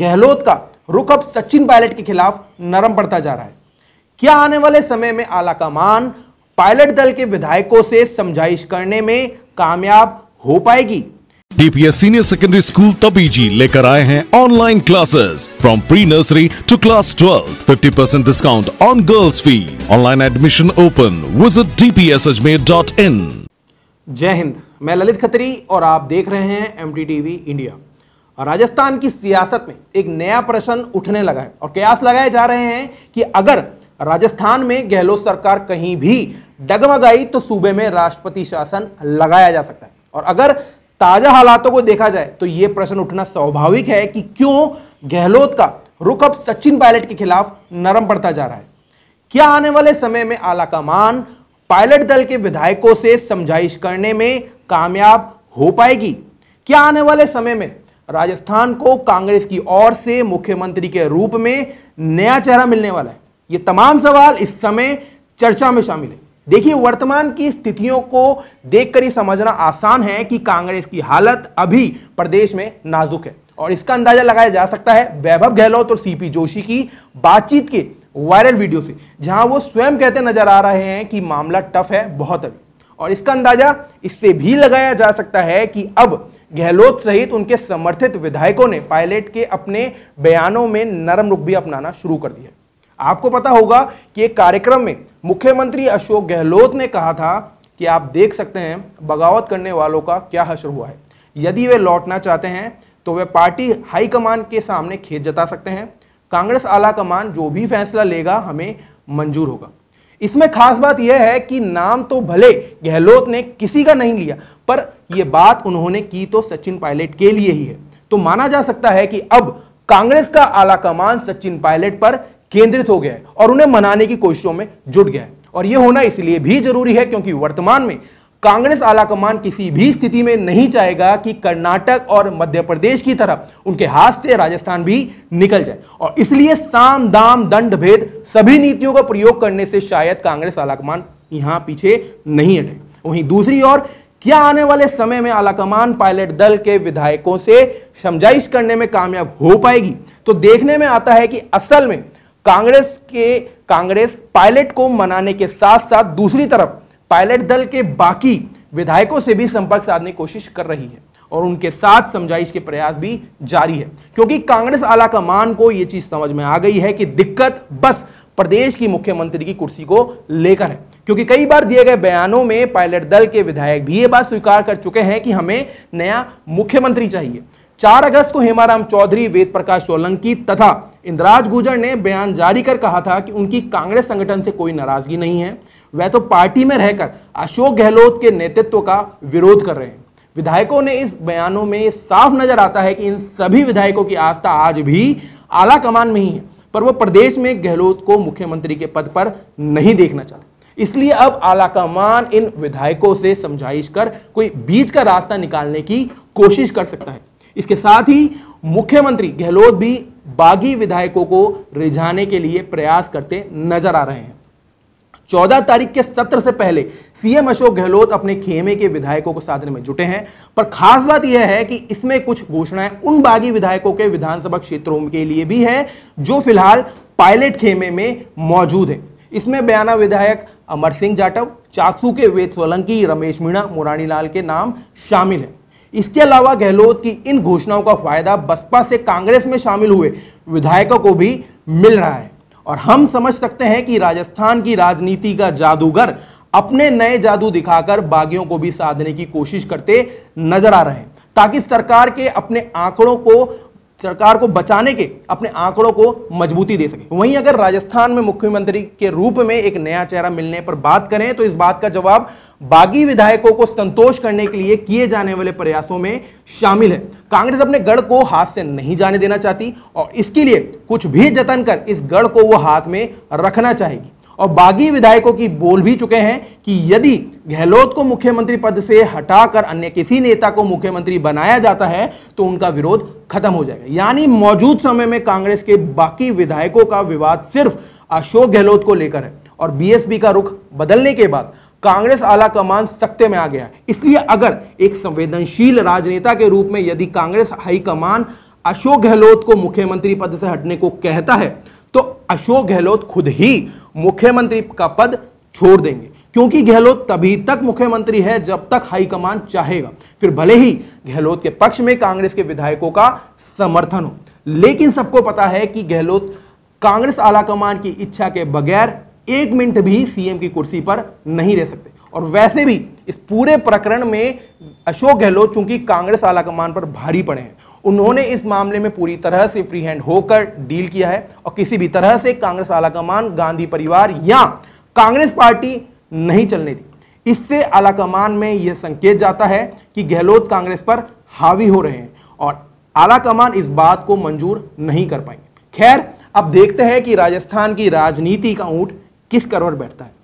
गहलोत का रुख अब सचिन पायलट के खिलाफ नरम पड़ता जा रहा है क्या आने वाले समय में आलाकमान पायलट दल के विधायकों से समझाइश करने में कामयाब हो पाएगी DPS senior secondary school Tabiji लेकर आए हैं online classes from pre nursery to class twelve fifty percent discount on girls fees online admission open visit DPS Ajmer dot in जय हिंद मैं ललित खत्री और आप देख रहे हैं एम इंडिया राजस्थान की सियासत में एक नया प्रश्न उठने लगा है और कयास लगाए जा रहे हैं कि अगर राजस्थान में गहलोत सरकार कहीं भी डगमगाई तो सूबे में राष्ट्रपति शासन लगाया जा सकता है और अगर ताजा हालातों को देखा जाए तो यह प्रश्न उठना स्वाभाविक है कि क्यों गहलोत का रुख अब सचिन पायलट के खिलाफ नरम पड़ता जा रहा है क्या आने वाले समय में आला कमान पायलट दल के विधायकों से समझाइश करने में कामयाब हो पाएगी क्या आने वाले समय में राजस्थान को कांग्रेस की ओर से मुख्यमंत्री के रूप में नया चेहरा मिलने वाला है ये तमाम सवाल इस समय चर्चा में शामिल है देखिए वर्तमान की स्थितियों को देखकर ही समझना आसान है कि कांग्रेस की हालत अभी प्रदेश में नाजुक है और इसका अंदाजा लगाया जा सकता है वैभव गहलोत और सीपी जोशी की बातचीत के वायरल वीडियो से जहां वो स्वयं कहते नजर आ रहे हैं कि मामला टफ है बहुत अभी और इसका अंदाजा इससे भी लगाया जा सकता है कि अब गहलोत सहित उनके समर्थित विधायकों ने पायलट के अपने बयानों में नरम रुख भी अपनाना शुरू कर दिया आपको पता होगा कि एक कार्यक्रम में मुख्यमंत्री अशोक गहलोत ने कहा था कि आप देख सकते हैं बगावत करने वालों का क्या हशर हुआ है यदि वे लौटना चाहते हैं तो वे पार्टी हाईकमान के सामने खेत जता सकते हैं कांग्रेस आला कमान जो भी फैसला लेगा हमें मंजूर होगा इसमें खास बात यह है कि नाम तो भले गहलोत ने किसी का नहीं लिया पर यह बात उन्होंने की तो सचिन पायलट के लिए ही है तो माना जा सकता है कि अब कांग्रेस का आलाकमान सचिन पायलट पर केंद्रित हो गया है और उन्हें मनाने की कोशिशों में जुट गया है और यह होना इसलिए भी जरूरी है क्योंकि वर्तमान में कांग्रेस आलाकमान किसी भी स्थिति में नहीं चाहेगा कि कर्नाटक और मध्य प्रदेश की तरफ उनके हाथ से राजस्थान भी निकल जाए और इसलिए साम दाम दंड भेद सभी नीतियों का प्रयोग करने से शायद कांग्रेस आलाकमान यहां पीछे नहीं हटे वहीं दूसरी ओर क्या आने वाले समय में आलाकमान पायलट दल के विधायकों से समझाइश करने में कामयाब हो पाएगी तो देखने में आता है कि असल में कांग्रेस के कांग्रेस पायलट को मनाने के साथ साथ दूसरी तरफ पायलट दल के बाकी विधायकों से भी संपर्क साधने की कोशिश कर रही है और उनके साथ समझाइश के प्रयास भी जारी है क्योंकि कांग्रेस आला कमान को यह चीज समझ में आ गई है कि दिक्कत बस प्रदेश की मुख्यमंत्री की कुर्सी को लेकर है क्योंकि कई बार दिए गए बयानों में पायलट दल के विधायक भी ये बात स्वीकार कर चुके हैं कि हमें नया मुख्यमंत्री चाहिए चार अगस्त को हेमाराम चौधरी वेद प्रकाश सोलंकी तथा इंदिराज गुजर ने बयान जारी कर कहा था कि उनकी कांग्रेस संगठन से कोई नाराजगी नहीं है वह तो पार्टी में रहकर अशोक गहलोत के नेतृत्व का विरोध कर रहे हैं विधायकों ने इस बयानों में साफ नजर आता है कि इन सभी विधायकों की आस्था आज भी आला कमान में ही है पर वो प्रदेश में गहलोत को मुख्यमंत्री के पद पर नहीं देखना चाहते इसलिए अब आलाकमान इन विधायकों से समझाइश कर कोई बीच का रास्ता निकालने की कोशिश कर सकता है इसके साथ ही मुख्यमंत्री गहलोत भी बागी विधायकों को रिझाने के लिए प्रयास करते नजर आ रहे हैं चौदह तारीख के सत्र से पहले सीएम अशोक गहलोत अपने खेमे के विधायकों को साधने में जुटे हैं पर खास बात यह है कि इसमें कुछ घोषणाएं उन बागी विधायकों के विधानसभा क्षेत्रों के लिए भी है जो फिलहाल पायलट खेमे में मौजूद है इसमें बयाना विधायक अमर सिंह जाटव चाकसू के वेद सोलंकी रमेश मीणा मुरानी लाल के नाम शामिल हैं इसके अलावा गहलोत की इन घोषणाओं का फायदा बसपा से कांग्रेस में शामिल हुए विधायकों को भी मिल रहा है और हम समझ सकते हैं कि राजस्थान की राजनीति का जादूगर अपने नए जादू दिखाकर बागियों को भी साधने की कोशिश करते नजर आ रहे हैं ताकि सरकार के अपने आंकड़ों को सरकार को बचाने के अपने आंकड़ों को मजबूती दे सके वहीं अगर राजस्थान में मुख्यमंत्री के रूप में एक नया चेहरा मिलने पर बात करें तो इस बात का जवाब बागी विधायकों को संतोष करने के लिए किए जाने वाले प्रयासों में शामिल है कांग्रेस अपने गढ़ को हाथ से नहीं जाने देना चाहती और इसके लिए कुछ भी जतन कर इस गढ़ को वो हाथ में रखना चाहेगी और बागी विधायकों की बोल भी चुके हैं कि यदि गहलोत को मुख्यमंत्री पद से हटाकर अन्य किसी नेता को मुख्यमंत्री बनाया जाता है तो उनका विरोध खत्म हो जाएगा यानी मौजूद समय में कांग्रेस के बाकी विधायकों का विवाद सिर्फ अशोक गहलोत को लेकर है और बीएसपी का रुख बदलने के बाद कांग्रेस आला कमान सत्ते में आ गया इसलिए अगर एक संवेदनशील राजनेता के रूप में यदि कांग्रेस हाईकमान अशोक गहलोत को मुख्यमंत्री पद से हटने को कहता है तो अशोक गहलोत खुद ही मुख्यमंत्री का पद छोड़ देंगे क्योंकि गहलोत तभी तक मुख्यमंत्री है जब तक हाईकमान चाहेगा फिर भले ही गहलोत के पक्ष में कांग्रेस के विधायकों का समर्थन हो लेकिन सबको पता है कि गहलोत कांग्रेस आलाकमान की इच्छा के बगैर एक मिनट भी सीएम की कुर्सी पर नहीं रह सकते और वैसे भी इस पूरे प्रकरण में अशोक गहलोत चूंकि कांग्रेस आलाकमान पर भारी पड़े हैं उन्होंने इस मामले में पूरी तरह से फ्री हैंड होकर डील किया है और किसी भी तरह से कांग्रेस आलाकमान गांधी परिवार या कांग्रेस पार्टी नहीं चलने दी इससे आलाकमान में यह संकेत जाता है कि गहलोत कांग्रेस पर हावी हो रहे हैं और आलाकमान इस बात को मंजूर नहीं कर पाएंगे खैर अब देखते हैं कि राजस्थान की राजनीति का ऊंट किस करोड़ बैठता है